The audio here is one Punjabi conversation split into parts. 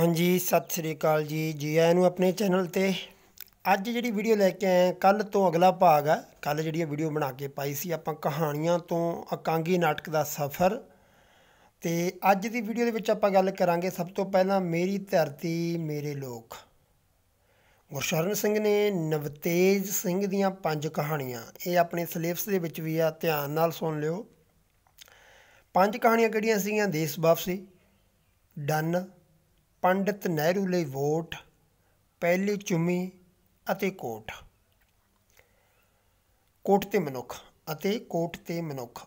ਹਾਂਜੀ ਸਤਿ ਸ੍ਰੀ ਅਕਾਲ ਜੀ ਜੀ ਆਇਆਂ ਨੂੰ ਆਪਣੇ ਚੈਨਲ ਤੇ ਅੱਜ ਜਿਹੜੀ ਵੀਡੀਓ ਲੈ ਕੇ ਆਏ ਕੱਲ ਤੋਂ ਅਗਲਾ ਭਾਗ ਆ ਕੱਲ ਜਿਹੜੀ ਵੀਡੀਓ ਬਣਾ ਕੇ ਪਾਈ ਸੀ ਆਪਾਂ ਕਹਾਣੀਆਂ ਤੋਂ ਅਕਾਂਗੀ ਨਾਟਕ ਦਾ ਸਫ਼ਰ ਤੇ ਅੱਜ ਦੀ ਵੀਡੀਓ ਦੇ ਵਿੱਚ ਆਪਾਂ ਗੱਲ ਕਰਾਂਗੇ ਸਭ ਤੋਂ ਪਹਿਲਾਂ ਮੇਰੀ ਧਰਤੀ ਮੇਰੇ ਲੋਕ ਗੁਰਸ਼ਰਨ ਸਿੰਘ ਨੇ ਨਵਤੇਜ ਸਿੰਘ ਦੀਆਂ ਪੰਜ ਕਹਾਣੀਆਂ ਇਹ ਆਪਣੇ ਸਿਲੇਬਸ ਦੇ ਵਿੱਚ ਵੀ ਆ ਧਿਆਨ ਨਾਲ ਸੁਣ ਲਿਓ ਪੰਜ ਕਹਾਣੀਆਂ ਕਿਹੜੀਆਂ ਸੀਗੀਆਂ ਦੇਸ਼ ਵਾਪਸੀ ਡਨ ਪੰਡਿਤ ਨਹਿਰੂ ਲਈ ਵੋਟ ਪਹਿਲੀ ਚੁੰਮੀ ਅਤੇ ਕੋਟ ਕੋਟ ਤੇ ਮਨੁੱਖ ਅਤੇ ਕੋਟ ਤੇ ਮਨੁੱਖ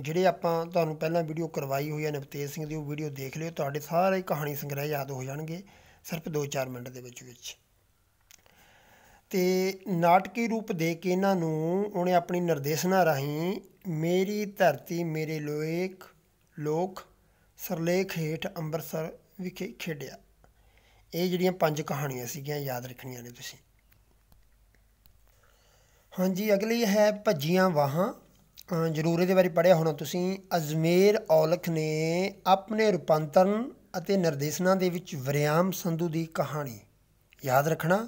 ਜਿਹੜੇ ਆਪਾਂ ਤੁਹਾਨੂੰ ਪਹਿਲਾਂ ਵੀਡੀਓ ਕਰਵਾਈ ਹੋਈ ਹੈ ਨਵਤੇਜ ਸਿੰਘ ਦੀ ਉਹ ਵੀਡੀਓ ਦੇਖ ਲਿਓ ਤੁਹਾਡੇ ਸਾਰੇ ਕਹਾਣੀ ਸੰਗ੍ਰਹਿ ਯਾਦ ਹੋ ਜਾਣਗੇ ਸਿਰਫ 2-4 ਮਿੰਟ ਦੇ ਵਿੱਚ ਵਿੱਚ ਤੇ ਨਾਟਕੀ ਰੂਪ ਦੇ ਕੇ ਇਹਨਾਂ ਨੂੰ ਉਹਨੇ ਆਪਣੀ ਨਿਰਦੇਸ਼ਨਾ ਰਾਹੀਂ ਮੇਰੀ ਧਰਤੀ ਮੇਰੇ ਲੋਕ ਲੋਕ ਸਰਲੇਖ ਹੇਠ ਅੰਮ੍ਰਿਤਸਰ ਵਿਖੇ ਖੇਡਿਆ ਇਹ ਜਿਹੜੀਆਂ ਪੰਜ ਕਹਾਣੀਆਂ ਸੀਗੀਆਂ ਯਾਦ ਰੱਖਣੀਆਂ ਨੇ ਤੁਸੀਂ ਹਾਂਜੀ ਅਗਲੀ ਹੈ ਭੱਜੀਆਂ ਵਾਹਾਂ ਜ਼ਰੂਰ ਇਹਦੇ ਬਾਰੇ ਪੜਿਆ ਹੋਣਾ ਤੁਸੀਂ ਅਜ਼ਮੇਰ ਔਲਖ ਨੇ ਆਪਣੇ ਰੂਪਾਂਤਰਨ ਅਤੇ ਨਿਰਦੇਸ਼ਨਾ ਦੇ ਵਿੱਚ ਵਰਿਆਮ ਸੰਧੂ ਦੀ ਕਹਾਣੀ ਯਾਦ ਰੱਖਣਾ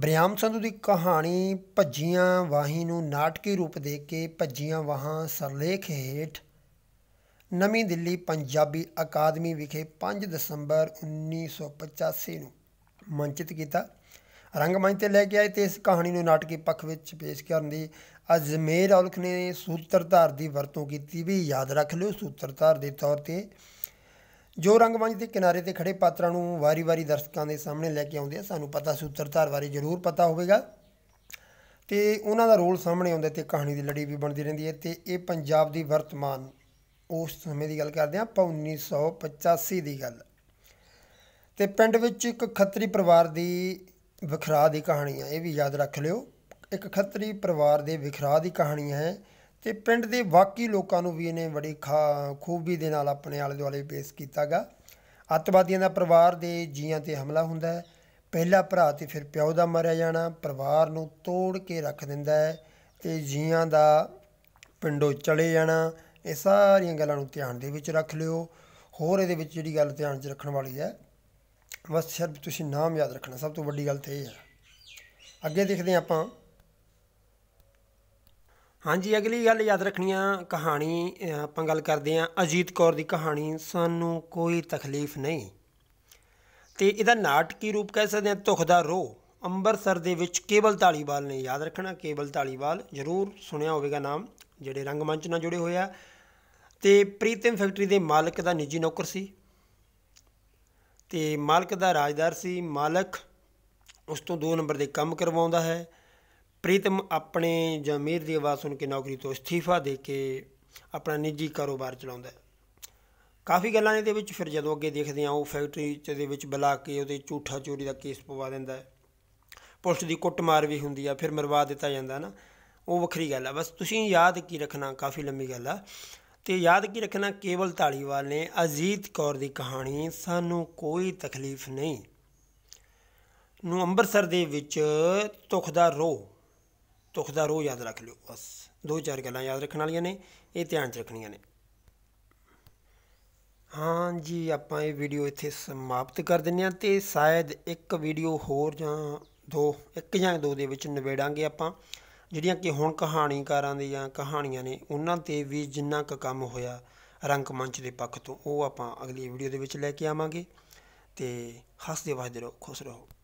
ਬ੍ਰਿਆਮ ਸੰਧੂ ਦੀ ਕਹਾਣੀ ਭੱਜੀਆਂ ਵਾਹੀ ਨੂੰ ਨਾਟਕੀ ਰੂਪ ਦੇ ਕੇ ਭੱਜੀਆਂ ਵਾਹਾਂ ਸਰਲੇਖ ਹੇਠ ਨਵੀਂ ਦਿੱਲੀ ਪੰਜਾਬੀ ਅਕਾਦਮੀ ਵਿਖੇ 5 ਦਸੰਬਰ 1985 ਨੂੰ ਮੰਚਿਤ ਕੀਤਾ ਰੰਗਮੰਚ ਤੇ ਲੈ ਕੇ ਆਏ ਤੇ ਇਸ ਕਹਾਣੀ ਨੂੰ ਨਾਟਕੀ ਪੱਖ ਵਿੱਚ ਪੇਸ਼ ਕਰਨ ਦੀ ਅਜ਼ਮੇਰ ਔਲਖ ਨੇ ਸੂਤਰਧਾਰ ਦੀ ਵਰਤੋਂ ਕੀਤੀ ਵੀ ਯਾਦ ਰੱਖ ਲਿਓ ਸੂਤਰਧਾਰ ਦੇ ਤੌਰ ਤੇ ਜੋ ਰੰਗਮੰਚ ਦੇ ਕਿਨਾਰੇ ਤੇ ਖੜੇ ਪਾਤਰਾਂ ਨੂੰ ਵਾਰੀ-ਵਾਰੀ ਦਰਸ਼ਕਾਂ ਦੇ ਸਾਹਮਣੇ ਲੈ ਕੇ ਆਉਂਦੇ ਆ ਸਾਨੂੰ ਪਤਾ ਸੂਤਰਧਾਰ ਬਾਰੇ ਜ਼ਰੂਰ ਪਤਾ ਹੋਵੇਗਾ ਤੇ ਉਹਨਾਂ ਦਾ ਰੋਲ ਸਾਹਮਣੇ ਆਉਂਦਾ ਤੇ ਕਹਾਣੀ ਦੀ ਲੜੀ ਵੀ ਬਣਦੀ ਰਹਿੰਦੀ ਹੈ ਤੇ ਇਹ ਪੰਜਾਬ ਦੀ ਵਰਤਮਾਨ ਉਸ ਸਮੇਂ ਦੀ ਗੱਲ ਕਰਦੇ ਆ ਆਪਾਂ 1985 ਦੀ ਗੱਲ ਤੇ ਪਿੰਡ ਵਿੱਚ ਇੱਕ ਖੱਤਰੀ ਪਰਿਵਾਰ ਦੀ ਵਿਖਰਾ ਦੀ ਕਹਾਣੀ ਹੈ ਇਹ ਵੀ ਯਾਦ ਰੱਖ ਲਿਓ ਇੱਕ ਖੱਤਰੀ ਪਰਿਵਾਰ ਦੇ ਵਿਖਰਾ ਦੀ ਕਹਾਣੀ ਹੈ ਤੇ ਪਿੰਡ ਦੇ ਬਾਕੀ ਲੋਕਾਂ ਨੂੰ ਵੀ ਇਹਨੇ ਬੜੀ ਖੂਬੀ ਦੇ ਨਾਲ ਆਪਣੇ ਆਲੇ ਦੁਆਲੇ ਪੇਸ਼ ਕੀਤਾਗਾ ਅੱਤਵਾਦੀਆਂ ਦਾ ਪਰਿਵਾਰ ਦੇ ਜੀਆਂ ਤੇ ਹਮਲਾ ਹੁੰਦਾ ਹੈ ਪਹਿਲਾ ਭਰਾ ਤੇ ਫਿਰ ਪਿਓ ਦਾ ਮਾਰਿਆ ਜਾਣਾ ਪਰਿਵਾਰ ਨੂੰ ਤੋੜ ਕੇ ਰੱਖ ਦਿੰਦਾ ਹੈ ਤੇ ਜੀਆਂ ਦਾ ਪਿੰਡੋਂ ਚਲੇ ਜਾਣਾ ਇਹ ਸਾਰੀਆਂ ਗੱਲਾਂ ਨੂੰ ਧਿਆਨ ਦੇ ਵਿੱਚ ਰੱਖ ਲਿਓ ਹੋਰ ਇਹਦੇ ਵਿੱਚ ਜਿਹੜੀ ਗੱਲ ਧਿਆਨ 'ਚ ਰੱਖਣ ਵਾਲੀ ਹੈ ਬਸ ਸਿਰਫ ਤੁਸੀਂ ਨਾਮ ਯਾਦ ਰੱਖਣਾ ਸਭ ਤੋਂ ਵੱਡੀ ਗੱਲ ਤੇ ਇਹ ਹੈ ਅੱਗੇ ਦੇਖਦੇ ਆਪਾਂ ਹਾਂਜੀ ਅਗਲੀ ਗੱਲ ਯਾਦ ਰੱਖਣੀ ਆ ਕਹਾਣੀ ਆਪਾਂ ਗੱਲ ਕਰਦੇ ਆ ਅਜੀਤ ਕੌਰ ਦੀ ਕਹਾਣੀ ਸਾਨੂੰ ਕੋਈ ਤਕਲੀਫ ਨਹੀਂ ਤੇ ਇਹਦਾ ਨਾਟਕੀ ਰੂਪ ਕਹਿ ਸਕਦੇ ਆ ਧੁਖ ਦਾ ਰੋ ਅੰਮ੍ਰਿਤਸਰ ਦੇ ਵਿੱਚ ਕੇਵਲ ਢਾਲੀਵਾਲ ਨੇ ਯਾਦ ਰੱਖਣਾ ਕੇਵਲ ਢਾਲੀਵਾਲ ਜ਼ਰੂਰ ਸੁਣਿਆ ਹੋਵੇਗਾ ਨਾਮ ਜਿਹੜੇ ਰੰਗਮੰਚ ਨਾਲ ਜੁੜੇ ਹੋਏ ਆ ਤੇ ਪ੍ਰੀਤਮ ਫੈਕਟਰੀ ਦੇ ਮਾਲਕ ਦਾ ਨਿੱਜੀ ਨੌਕਰ ਸੀ ਤੇ ਮਾਲਕ ਦਾ ਰਾਜਦਾਰ ਸੀ ਮਾਲਕ ਉਸ ਤੋਂ ਦੋ ਨੰਬਰ ਦੇ ਕੰਮ ਕਰਵਾਉਂਦਾ ਹੈ ਪ੍ਰੀਤਮ ਆਪਣੇ ਜਮੀਰ ਦੀ ਆਵਾਜ਼ ਸੁਣ ਕੇ ਨੌਕਰੀ ਤੋਂ ਅਸਤੀਫਾ ਦੇ ਕੇ ਆਪਣਾ ਨਿੱਜੀ ਕਾਰੋਬਾਰ ਚਲਾਉਂਦਾ ਹੈ ਕਾਫੀ ਗੱਲਾਂ ਇਹਦੇ ਵਿੱਚ ਫਿਰ ਜਦੋਂ ਅੱਗੇ ਦੇਖਦੇ ਆ ਉਹ ਫੈਕਟਰੀ ਚ ਦੇ ਵਿੱਚ ਬੁਲਾ ਕੇ ਉਹਦੇ ਝੂਠਾ ਚੋਰੀ ਦਾ ਕੇਸ ਪਵਾ ਦਿੰਦਾ ਹੈ ਪੁਲਿਸ ਦੀ ਕੁੱਟਮਾਰ ਵੀ ਹੁੰਦੀ ਆ ਫਿਰ ਮਰਵਾ ਦਿੱਤਾ ਜਾਂਦਾ ਨਾ ਉਹ ਵੱਖਰੀ ਗੱਲ ਆ ਬਸ ਤੁਸੀਂ ਯਾਦ ਕੀ ਰੱਖਣਾ ਕਾਫੀ ਲੰਮੀ ਗੱਲ ਆ ਤੇ ਯਾਦ ਕੀ ਰੱਖਣਾ ਕੇਵਲ ਢਾਲੀਵਾਲ ਨੇ ਅਜੀਤ ਕੌਰ ਦੀ ਕਹਾਣੀ ਸਾਨੂੰ ਕੋਈ ਤਕਲੀਫ ਨਹੀਂ ਨੂੰ ਅੰਮ੍ਰਿਤਸਰ ਦੇ ਵਿੱਚ ਤੁਖ ਦਾ ਰੋ ਤੁਖ ਦਾ ਰੋ ਯਾਦ ਰੱਖ ਲਿਓ ਬਸ ਦੋ ਚਾਰ ਗੱਲਾਂ ਯਾਦ ਰੱਖਣ ਵਾਲੀਆਂ ਨੇ ਇਹ ਧਿਆਨ 'ਚ ਰੱਖਣੀਆਂ ਨੇ ਹਾਂ ਜੀ ਆਪਾਂ ਇਹ ਵੀਡੀਓ ਇੱਥੇ ਸਮਾਪਤ ਕਰ ਦਿੰਨੇ ਆ ਤੇ ਸ਼ਾਇਦ ਇੱਕ ਵੀਡੀਓ ਹੋਰ ਜਾਂ ਦੋ ਇੱਕ ਜਾਂ ਦੋ ਦੇ ਵਿੱਚ ਨਿਬੇੜਾਂਗੇ ਆਪਾਂ ਜਿਹੜੀਆਂ ਕਿ ਹੁਣ ਕਹਾਣੀਕਾਰਾਂ ਦੀਆਂ ਕਹਾਣੀਆਂ ਨੇ ਉਹਨਾਂ ਤੇ ਵੀ ਜਿੰਨਾ ਕੁ ਕੰਮ ਹੋਇਆ ਮੰਚ ਦੇ ਪੱਖ ਤੋਂ ਉਹ ਆਪਾਂ ਅਗਲੀ ਵੀਡੀਓ ਦੇ ਵਿੱਚ ਲੈ ਕੇ ਆਵਾਂਗੇ ਤੇ ਹੱਸਦੇ ਵਾਜਦੇ ਰਹੋ ਖੁਸ਼ ਰਹੋ